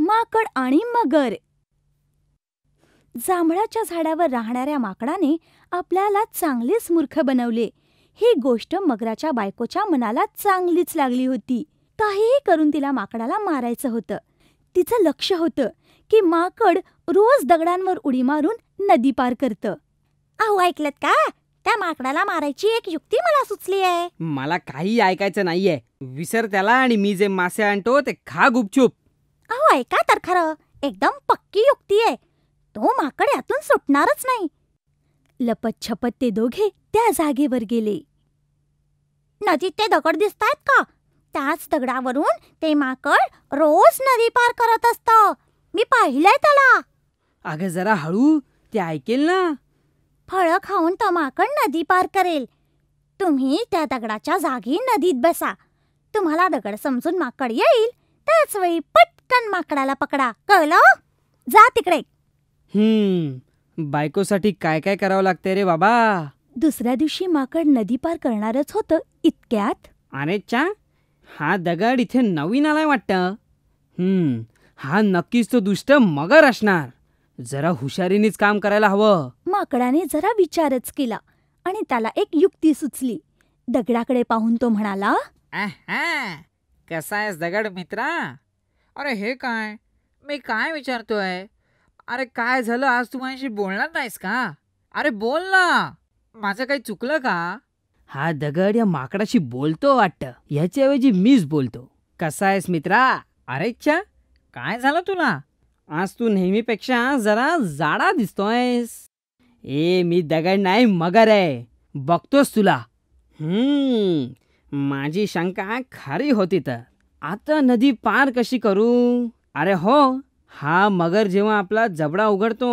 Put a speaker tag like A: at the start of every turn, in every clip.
A: माकड आणि मगर जांभळाच्या झाडावर राहणाऱ्या माकडाने आपल्याला चांगलेच मूर्ख बनवले ही गोष्ट मगराच्या बायकोच्या मनाला चांगलीच लागली होती काहीही करून तिला माकडाला मारायचं होतं तिचं लक्ष होतं की माकड रोज दगडांवर उडी मारून नदी पार करतं अहो ऐकलत का त्या माकडाला मारायची एक युक्ती मला सुचली आहे
B: मला काही ऐकायचं नाहीये विसर त्याला आणि मी जे मासे आणतो ते खा गुपचूप अहो
A: ऐका तर खरं एकदम पक्की युक्ती आहे तो माकड यातून सुटणारच नाही लपत छपत ते दोघे त्या जागेवर गेले नदीत ते दगड दिसतायत का त्याच दगडावरून ते माकड रोज नदी पार करत असत मी पाहिलंय त्याला अगं जरा हळू ते ऐकेल ना फळं खाऊन तो माकड नदी पार करेल तुम्ही त्या दगडाच्या जागी नदीत बसा तुम्हाला दगड समजून माकड येईल त्याच वेळी पट पटकन माकडाला पकडा कळलं जा तिकडे
B: हम्म बायकोसाठी काय काय करावं लागते रे बाबा
A: दुसऱ्या दिवशी माकड नदी पार करणारच होतं इतक्यात
B: अरे चा हा दगड इथे नवीन आलाय वाटतं हम्म हा नक्कीच तो दुष्ट मगर असणार जरा हुशारीनेच काम करायला हवं
A: माकडाने जरा विचारच केला आणि त्याला एक युक्ती सुचली दगडाकडे पाहून तो म्हणाला
B: कसा आहेस दगड मित्रा अरे हे काय मी काय विचारतोय अरे काय झालं आज तू माझ्याशी बोलणार नाहीस का अरे बोल ना माझं काही चुकलं का हा दगड या माकडाशी बोलतो वाटत याच्याऐवजी मीच बोलतो कसा आहेस मित्रा अरे इच्छा काय झालं तुला आज तू नेहमीपेक्षा जरा जाडा दिसतोयस ए मी दगड नाही मगर आहे बघतोस तुला हम्म माझी शंका खरी होती तर आता नदी पार कशी करू अरे हो हा मगर जेव्हा आपला जबडा उघडतो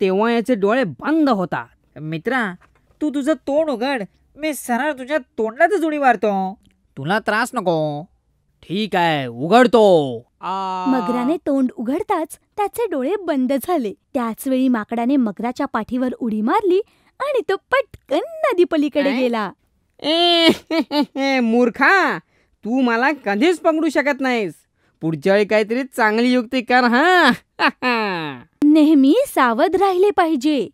B: तेव्हा याचे डोळे बंद होता मित्रा तू तुझं तोंड उघड मी सरळ तुझ्या तोंडातच उडी मारतो तुला त्रास नको ठीक आहे उघडतो
A: मगराने तोंड उघडताच त्याचे डोळे बंद झाले त्याच वेळी माकडाने मगराच्या पाठीवर उडी मारली आणि तो पटकन नदी पलीकडे गेला ए
B: मूर्खा तू मला कधीच पकडू शकत नाहीस पुढच्या वेळी काहीतरी चांगली युक्ती कर हा नेहमी सावध राहिले पाहिजे